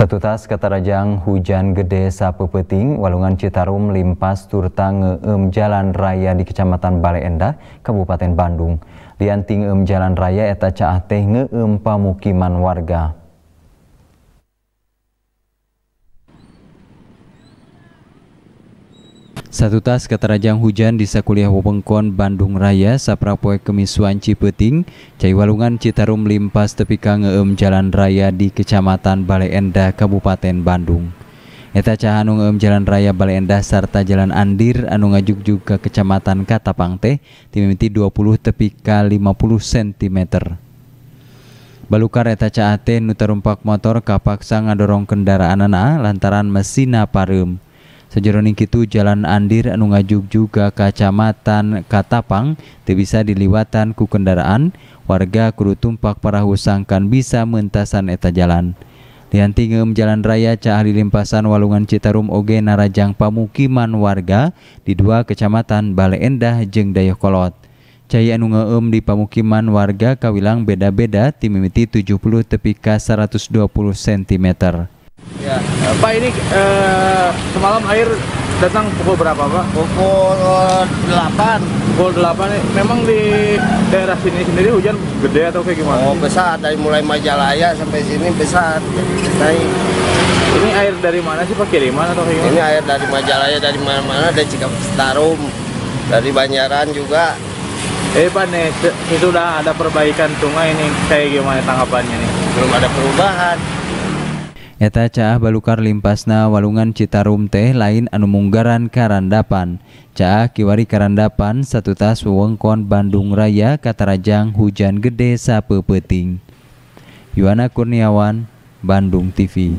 Satu tas ketarajang hujan gede sapu peting, walungan Citarum limpas turta ngeem jalan raya di Kecamatan Bale Endah, Kabupaten Bandung. Lianting em jalan raya eta caah teh ngeem pamukiman warga. Satu tas keterajang hujan di Sakuliah Wewengkon Bandung Raya saprapoe kemisuan Cipeting, Cai Walungan Citarum limpas tepi kangeum jalan raya di Kecamatan Baleenda Kabupaten Bandung. Eta cahanu ngeueum jalan raya Baleenda serta jalan Andir anu juga Kecamatan Katapangte, teh timimiti 20 tepi k 50 cm. Balukar eta caate nu kapak motor kapaksa ngadorong kendaraan anak lantaran mesina pareum. Sejroning kitu jalan Andir anu juga Kacamatan Katapang teu bisa diliwatan ku kendaraan warga kudu tumpak parahu sangkan bisa mentasan eta jalan Liantingeum Jalan Raya Cah Limpasan Walungan Citarum Oge Narajang Pamukiman warga di dua kecamatan Bale Endah Jeng Dayakolot. Cai anu ngeum di pamukiman warga kawilang beda-beda timimiti 70 tepi ka 120 cm. Ya. Eh, Pak ini eh, semalam air datang pukul berapa Pak? Pukul 8 eh, Pukul 8 nih. Memang di daerah sini sendiri hujan gede atau kayak gimana? Oh besar, dari mulai Majalaya sampai sini besar Naik Ini air dari mana sih Pak? Kiriman atau kayak gimana? Ini air dari Majalaya, dari mana-mana, dari Cikapustarum Dari Banjaran juga Eh Pak nih, sudah ada perbaikan sungai ini Kayak gimana tanggapannya nih? Belum ada perubahan Eta caah balukar limpasna walungan Citarum teh lain anu munggaran Karandapan. Caah kiwari Karandapan satu tas wewengkon Bandung Raya Katarajang hujan gede sapepeting. Yuana Kurniawan, Bandung TV.